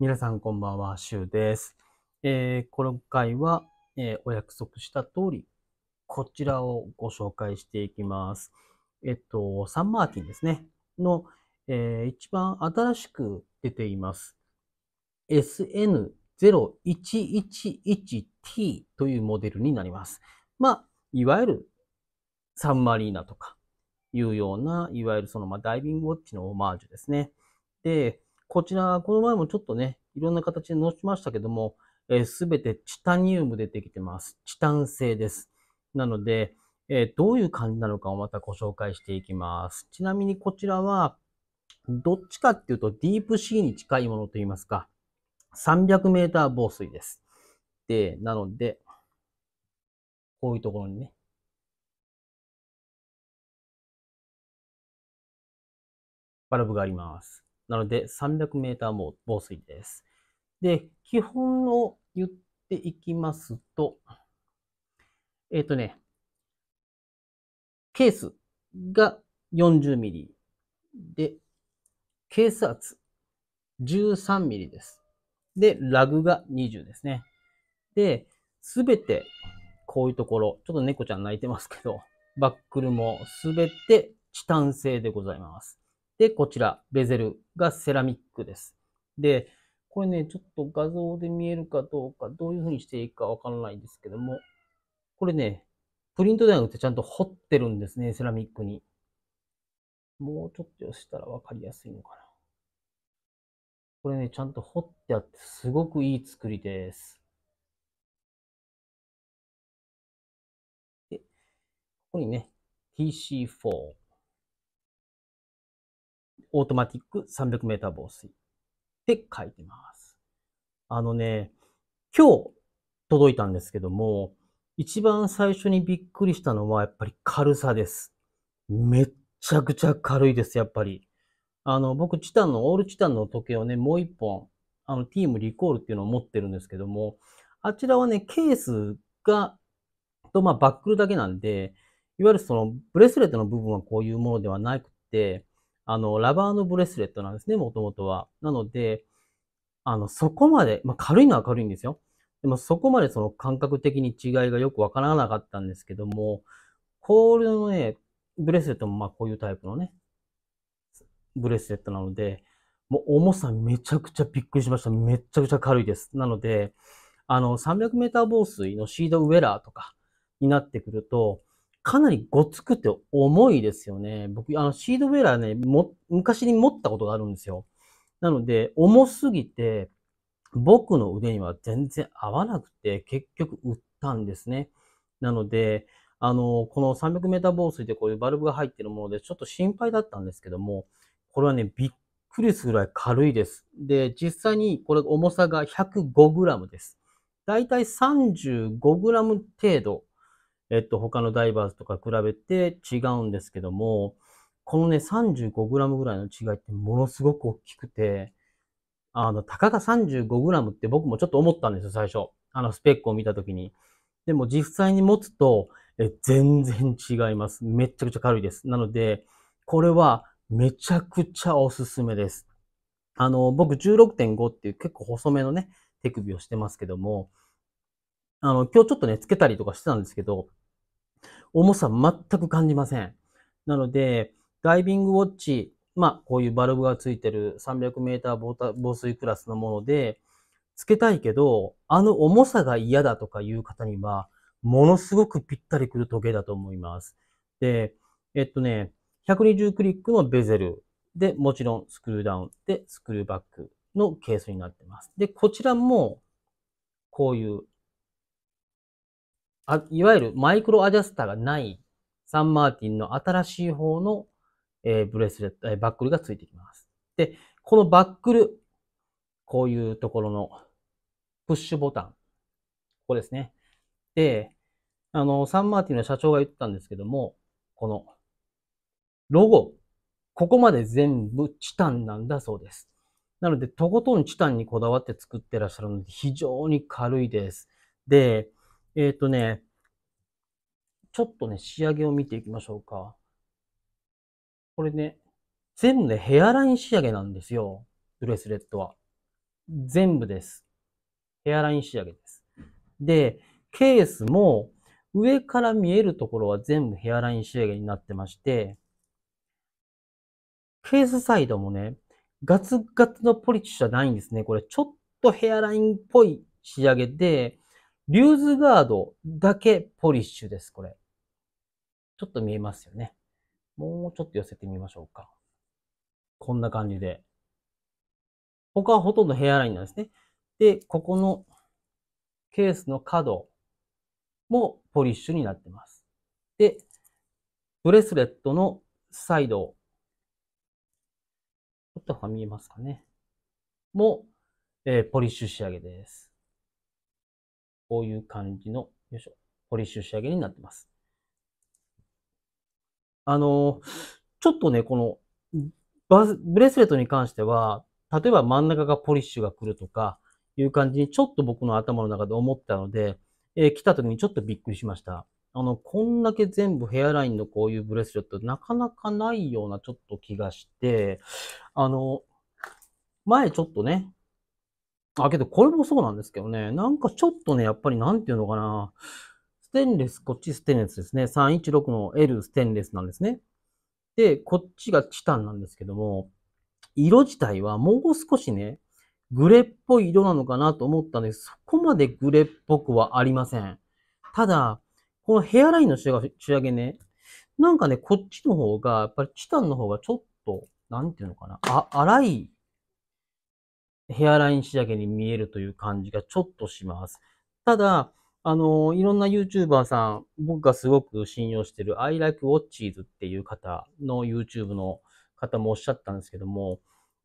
皆さんこんばんは、シュウです。えー、今回は、えー、お約束した通り、こちらをご紹介していきます。えっと、サンマーティンですね。の、えー、一番新しく出ています。SN0111T というモデルになります。まあ、いわゆるサンマリーナとかいうような、いわゆるその、まあ、ダイビングウォッチのオマージュですね。で、こちら、この前もちょっとね、いろんな形で載しましたけども、す、え、べ、てチタニウムでできてます。チタン製です。なので、えー、どういう感じなのかをまたご紹介していきます。ちなみにこちらは、どっちかっていうとディープシーに近いものといいますか、300メーター防水です。で、なので、こういうところにね、バルブがあります。なので 300m も防水です。で、基本を言っていきますと、えっ、ー、とね、ケースが4 0ミリで、ケース圧1 3ミリです。で、ラグが20ですね。で、すべてこういうところ、ちょっと猫ちゃん泣いてますけど、バックルもすべてチタン製でございます。で、こちら、ベゼルがセラミックです。で、これね、ちょっと画像で見えるかどうか、どういうふうにしていいかわからないんですけども、これね、プリントではなくてちゃんと彫ってるんですね、セラミックに。もうちょっとしたらわかりやすいのかな。これね、ちゃんと彫ってあって、すごくいい作りです。で、ここにね、TC4。オートマティック 300m 防水って書いてます。あのね、今日届いたんですけども、一番最初にびっくりしたのはやっぱり軽さです。めっちゃくちゃ軽いです、やっぱり。あの、僕、チタンの、オールチタンの時計をね、もう一本、あの、ティームリコールっていうのを持ってるんですけども、あちらはね、ケースが、と、まあ、バックルだけなんで、いわゆるその、ブレスレットの部分はこういうものではなくて、あの、ラバーのブレスレットなんですね、もともとは。なので、あの、そこまで、まあ、軽いのは軽いんですよ。でもそこまでその感覚的に違いがよくわからなかったんですけども、コールのね、ブレスレットもまこういうタイプのね、ブレスレットなので、もう重さめちゃくちゃびっくりしました。めちゃくちゃ軽いです。なので、あの、300メーター防水のシードウェラーとかになってくると、かなりごつくて重いですよね。僕、あの、シードベラーね、も、昔に持ったことがあるんですよ。なので、重すぎて、僕の腕には全然合わなくて、結局売ったんですね。なので、あの、この300メーター防水でこういうバルブが入ってるもので、ちょっと心配だったんですけども、これはね、びっくりするぐらい軽いです。で、実際にこれ重さが 105g です。だいたい 35g 程度えっと、他のダイバーズとか比べて違うんですけども、このね、35g ぐらいの違いってものすごく大きくて、あの、たかが 35g って僕もちょっと思ったんですよ、最初。あの、スペックを見たときに。でも実際に持つと、え、全然違います。めちゃくちゃ軽いです。なので、これはめちゃくちゃおすすめです。あの、僕16.5っていう結構細めのね、手首をしてますけども、あの、今日ちょっとね、つけたりとかしてたんですけど、重さ全く感じません。なので、ダイビングウォッチ、まあ、こういうバルブがついてる300メーター防水クラスのもので、つけたいけど、あの重さが嫌だとかいう方には、ものすごくぴったりくる時計だと思います。で、えっとね、120クリックのベゼルで、もちろんスクールダウンで、スクールバックのケースになってます。で、こちらも、こういうあいわゆるマイクロアジャスターがないサンマーティンの新しい方の、えー、ブレスレット、えー、バックルがついてきます。で、このバックル、こういうところのプッシュボタン、ここですね。で、あの、サンマーティンの社長が言ったんですけども、この、ロゴ、ここまで全部チタンなんだそうです。なので、とことんチタンにこだわって作ってらっしゃるので、非常に軽いです。で、えっ、ー、とね、ちょっとね、仕上げを見ていきましょうか。これね、全部で、ね、ヘアライン仕上げなんですよ。ブレスレットは。全部です。ヘアライン仕上げです。で、ケースも上から見えるところは全部ヘアライン仕上げになってまして、ケースサイドもね、ガツガツのポリッシュじゃないんですね。これちょっとヘアラインっぽい仕上げで、リューズガードだけポリッシュです、これ。ちょっと見えますよね。もうちょっと寄せてみましょうか。こんな感じで。他はほとんどヘアラインなんですね。で、ここのケースの角もポリッシュになってます。で、ブレスレットのサイド、ちょっと見えますかね。も、えー、ポリッシュ仕上げです。こういう感じの、よいしょ、ポリッシュ仕上げになってます。あの、ちょっとね、この、バズ、ブレスレットに関しては、例えば真ん中がポリッシュが来るとか、いう感じにちょっと僕の頭の中で思ったので、えー、来た時にちょっとびっくりしました。あの、こんだけ全部ヘアラインのこういうブレスレット、なかなかないようなちょっと気がして、あの、前ちょっとね、あ、けどこれもそうなんですけどね。なんかちょっとね、やっぱりなんていうのかな。ステンレス、こっちステンレスですね。316の L ステンレスなんですね。で、こっちがチタンなんですけども、色自体はもう少しね、グレーっぽい色なのかなと思ったんです。そこまでグレーっぽくはありません。ただ、このヘアラインの仕上げね、なんかね、こっちの方が、やっぱりチタンの方がちょっと、なんていうのかな、あ、粗いヘアライン仕上げに見えるという感じがちょっとします。ただ、あの、いろんな YouTuber さん、僕がすごく信用してる I like watches っていう方の YouTube の方もおっしゃったんですけども、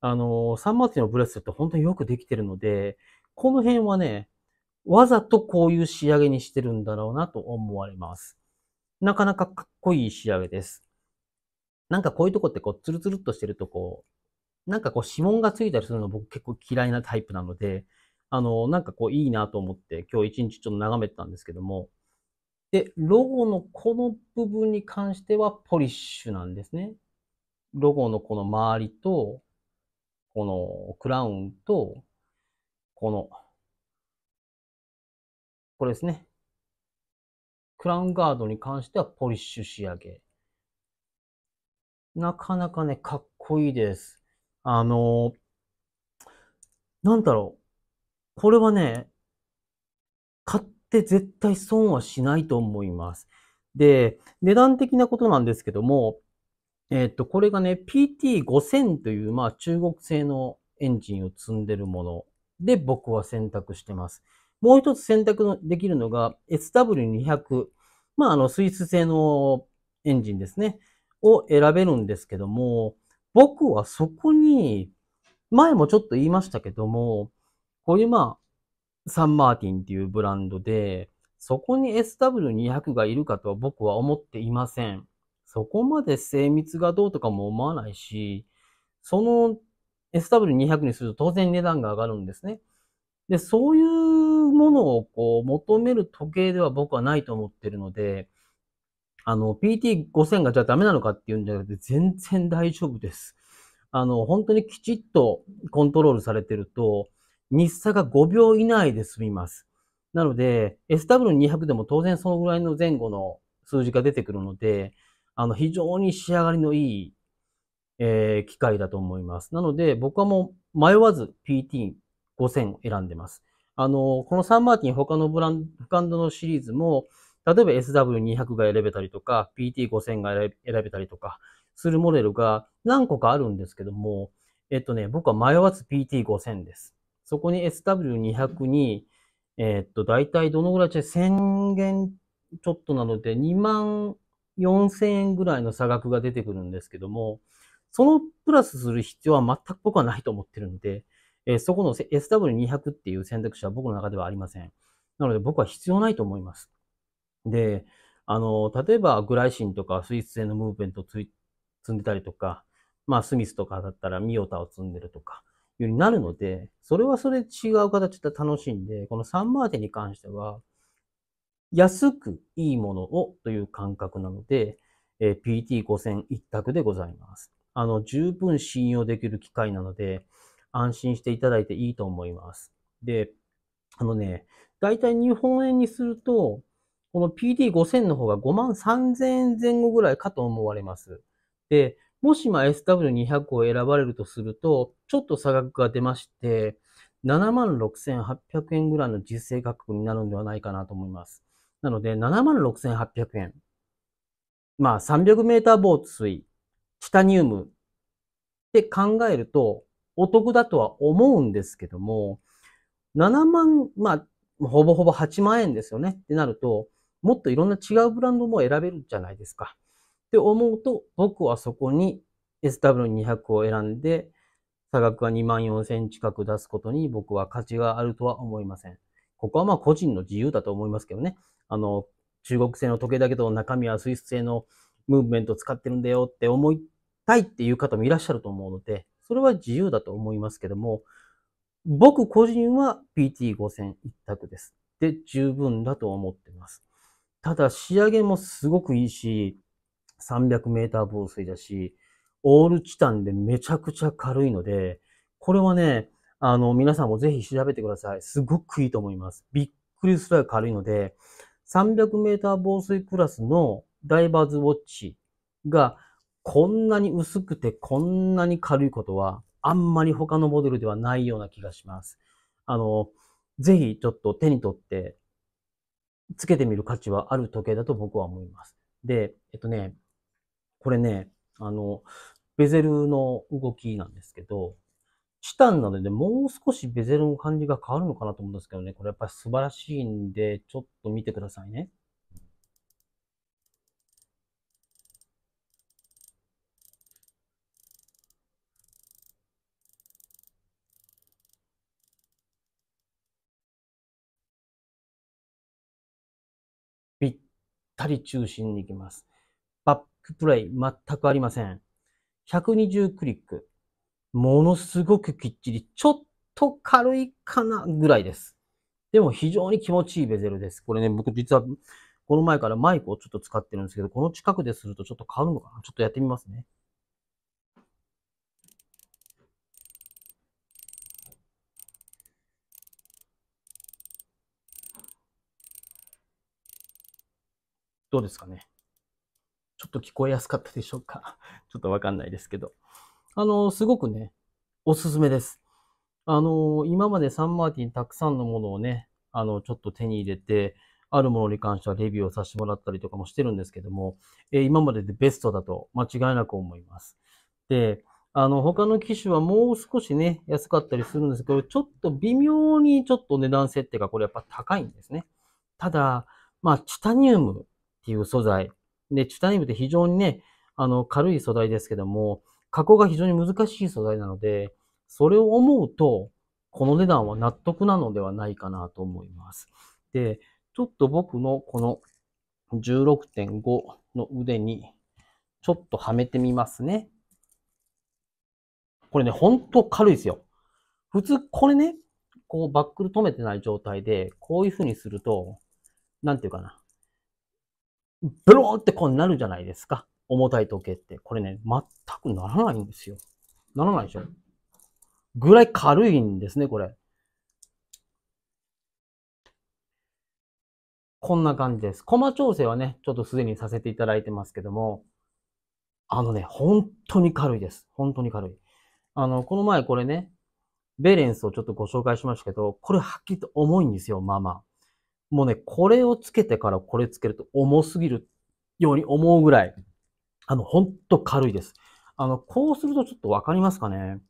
あの、サンマティのブレスって本当によくできてるので、この辺はね、わざとこういう仕上げにしてるんだろうなと思われます。なかなかかっこいい仕上げです。なんかこういうとこってこう、ツルツルっとしてるとこう、なんかこう指紋がついたりするの僕結構嫌いなタイプなので、あの、なんかこういいなと思って今日一日ちょっと眺めてたんですけども、で、ロゴのこの部分に関してはポリッシュなんですね。ロゴのこの周りと、このクラウンと、この、これですね。クラウンガードに関してはポリッシュ仕上げ。なかなかね、かっこいいです。あの、なんだろう。これはね、買って絶対損はしないと思います。で、値段的なことなんですけども、えっ、と、これがね、PT5000 という、まあ、中国製のエンジンを積んでるもので、僕は選択してます。もう一つ選択できるのが SW200。まあ、あの、スイス製のエンジンですね。を選べるんですけども、僕はそこに、前もちょっと言いましたけども、こういうまあ、サンマーティンっていうブランドで、そこに SW200 がいるかとは僕は思っていません。そこまで精密がどうとかも思わないし、その SW200 にすると当然値段が上がるんですね。で、そういうものをこう求める時計では僕はないと思ってるので、あの、PT5000 がじゃあダメなのかっていうんじゃなくて、全然大丈夫です。あの、本当にきちっとコントロールされてると、日差が5秒以内で済みます。なので、SW200 でも当然そのぐらいの前後の数字が出てくるので、あの、非常に仕上がりのいい、えー、機械だと思います。なので、僕はもう迷わず PT5000 を選んでます。あの、このサンマーティン他のブランド、ブランドのシリーズも、例えば SW200 が選べたりとか、PT5000 が選べたりとかするモデルが何個かあるんですけども、えっとね、僕は迷わず PT5000 です。そこに SW200 に、えっと、だいたいどのぐらいち1000元ちょっとなので、2万4000円ぐらいの差額が出てくるんですけども、そのプラスする必要は全く僕はないと思ってるので、えー、そこの SW200 っていう選択肢は僕の中ではありません。なので僕は必要ないと思います。で、あの、例えば、グライシンとかスイス製のムーブメントを積んでたりとか、まあ、スミスとかだったらミオタを積んでるとか、いうようになるので、それはそれ違う形で楽しいんで、このサンマーテンに関しては、安くいいものをという感覚なので、えー、PT5000 一択でございます。あの、十分信用できる機械なので、安心していただいていいと思います。で、あのね、だいたい日本円にすると、この PD5000 の方が5万3000円前後ぐらいかと思われます。で、もしま SW200 を選ばれるとすると、ちょっと差額が出まして、7万6800円ぐらいの実勢価格になるんではないかなと思います。なので、7万6800円。まあ、300メーターボーツ水、チタニウムって考えると、お得だとは思うんですけども、7万、まあ、ほぼほぼ8万円ですよねってなると、もっといろんな違うブランドも選べるじゃないですか。って思うと、僕はそこに SW200 を選んで、差額は2万4000円近く出すことに僕は価値があるとは思いません。ここはまあ個人の自由だと思いますけどね。あの、中国製の時計だけど中身はスイス製のムーブメント使ってるんだよって思いたいっていう方もいらっしゃると思うので、それは自由だと思いますけども、僕個人は PT5000 一択です。で、十分だと思ってます。ただ仕上げもすごくいいし、300メーター防水だし、オールチタンでめちゃくちゃ軽いので、これはね、あの、皆さんもぜひ調べてください。すごくいいと思います。びっくりするぐらい軽いので、300メーター防水クラスのダイバーズウォッチがこんなに薄くてこんなに軽いことはあんまり他のモデルではないような気がします。あの、ぜひちょっと手に取ってつけてみる価値はある時計だと僕は思います。で、えっとね、これね、あの、ベゼルの動きなんですけど、チタンなので、もう少しベゼルの感じが変わるのかなと思うんですけどね、これやっぱり素晴らしいんで、ちょっと見てくださいね。たり中心に行きます。バックプレイ全くありません。120クリック。ものすごくきっちり、ちょっと軽いかなぐらいです。でも非常に気持ちいいベゼルです。これね、僕実はこの前からマイクをちょっと使ってるんですけど、この近くでするとちょっと変わるのかなちょっとやってみますね。どうですかね。ちょっと聞こえやすかったでしょうか。ちょっとわかんないですけど。あの、すごくね、おすすめです。あの、今までサンマーティンたくさんのものをね、あの、ちょっと手に入れて、あるものに関してはレビューをさせてもらったりとかもしてるんですけども、えー、今まででベストだと間違いなく思います。で、あの、他の機種はもう少しね、安かったりするんですけど、ちょっと微妙にちょっと値段設定がこれやっぱ高いんですね。ただ、まあ、チタニウムっていう素材。で、チタニウムって非常にね、あの、軽い素材ですけども、加工が非常に難しい素材なので、それを思うと、この値段は納得なのではないかなと思います。で、ちょっと僕のこの16.5の腕に、ちょっとはめてみますね。これね、ほんと軽いですよ。普通、これね、こうバックル止めてない状態で、こういう風にすると、なんていうかな。ブローってこうなるじゃないですか。重たい時計って。これね、全くならないんですよ。ならないでしょぐらい軽いんですね、これ。こんな感じです。コマ調整はね、ちょっとすでにさせていただいてますけども、あのね、本当に軽いです。本当に軽い。あの、この前これね、ベレンスをちょっとご紹介しましたけど、これはっきりと重いんですよ、まあまあ。もうね、これをつけてからこれつけると重すぎるように思うぐらい、あの、ほんと軽いです。あの、こうするとちょっとわかりますかね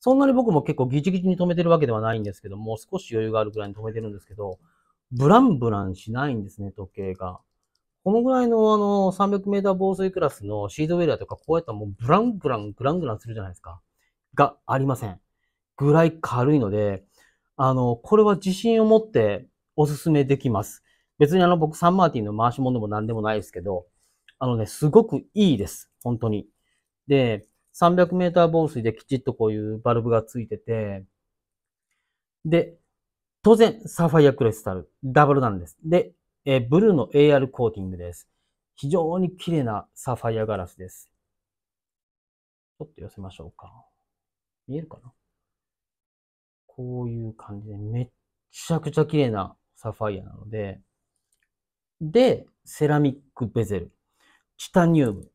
そんなに僕も結構ギチギチに止めてるわけではないんですけども、少し余裕があるぐらいに止めてるんですけど、ブランブランしないんですね、時計が。このぐらいのあの、300メーター防水クラスのシードウェアとか、こうやったらもうブランブラン、グラングランするじゃないですか。がありません。ぐらい軽いので、あの、これは自信を持っておすすめできます。別にあの僕サンマーティンの回し物でも何でもないですけど、あのね、すごくいいです。本当に。で、300メーター防水できちっとこういうバルブがついてて、で、当然サファイアクレスタル、ダブルなんです。で、えブルーの AR コーティングです。非常に綺麗なサファイアガラスです。ちょっと寄せましょうか。見えるかなこういう感じで、めっちゃくちゃ綺麗なサファイアなので、で、セラミックベゼル、チタニウム、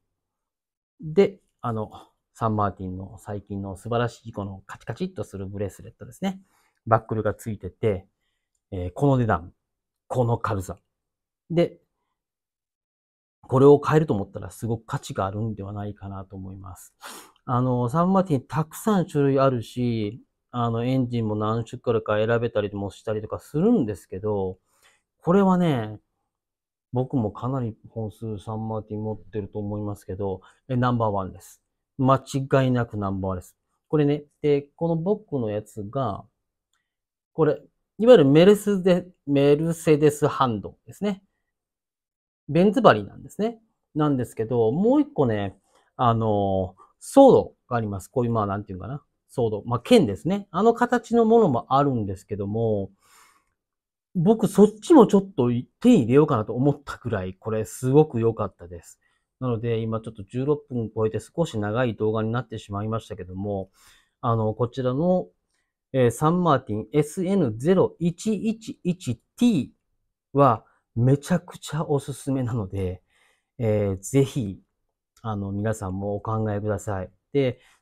で、あの、サンマーティンの最近の素晴らしいこのカチカチっとするブレスレットですね。バックルがついてて、えー、この値段、この軽さ。で、これを変えると思ったらすごく価値があるんではないかなと思います。あの、サンマーティンたくさん種類あるし、あの、エンジンも何種類か選べたりもしたりとかするんですけど、これはね、僕もかなり本数サンマーティン持ってると思いますけど、ナンバーワンです。間違いなくナンバーワンです。これね、で、この僕のやつが、これ、いわゆるメルデ、メルセデスハンドですね。ベンズバリなんですね。なんですけど、もう一個ね、あの、ソードがあります。こういう、まあ、なんていうかな。ード、まあ、剣ですね。あの形のものもあるんですけども、僕そっちもちょっと手に入れようかなと思ったくらい、これすごく良かったです。なので、今ちょっと16分超えて少し長い動画になってしまいましたけども、あの、こちらの、えー、サンマーティン SN0111T はめちゃくちゃおすすめなので、えー、ぜひ、あの、皆さんもお考えください。、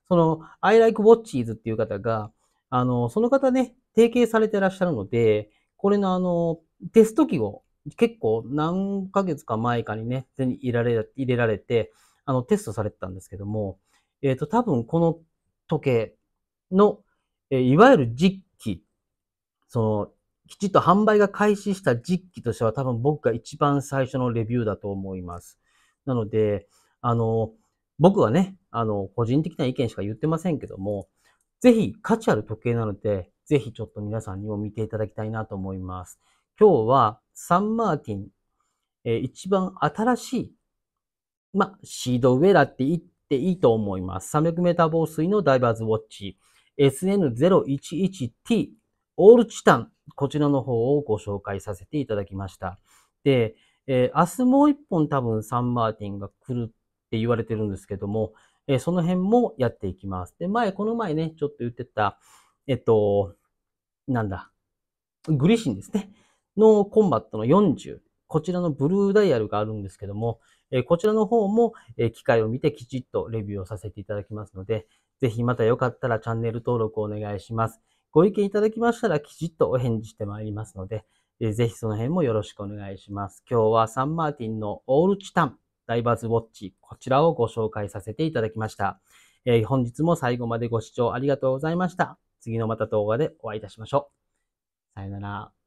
その、I like watches っていう方が、あの、その方ね、提携されてらっしゃるので、これのあの、テスト機を結構何ヶ月か前かにね、手に入れられ入れられて、あの、テストされてたんですけども、えっ、ー、と、多分この時計の、えー、いわゆる実機、その、きちっと販売が開始した実機としては多分僕が一番最初のレビューだと思います。なので、あの、僕はね、あの、個人的な意見しか言ってませんけども、ぜひ価値ある時計なので、ぜひちょっと皆さんにも見ていただきたいなと思います。今日はサンマーティン、えー、一番新しい、ま、シードウェラって言っていいと思います。300メーター防水のダイバーズウォッチ、SN011T、オールチタン、こちらの方をご紹介させていただきました。で、えー、明日もう一本多分サンマーティンが来るって言われてるんですけども、えー、その辺もやっていきます。で、前、この前ね、ちょっと言ってた、えっと、なんだ、グリシンですね。のコンバットの40。こちらのブルーダイヤルがあるんですけども、えー、こちらの方も、えー、機械を見てきちっとレビューをさせていただきますので、ぜひまたよかったらチャンネル登録お願いします。ご意見いただきましたらきちっとお返事してまいりますので、えー、ぜひその辺もよろしくお願いします。今日はサンマーティンのオールチタンダイバーズウォッチ、こちらをご紹介させていただきました。えー、本日も最後までご視聴ありがとうございました。次のまた動画でお会いいたしましょう。さよなら。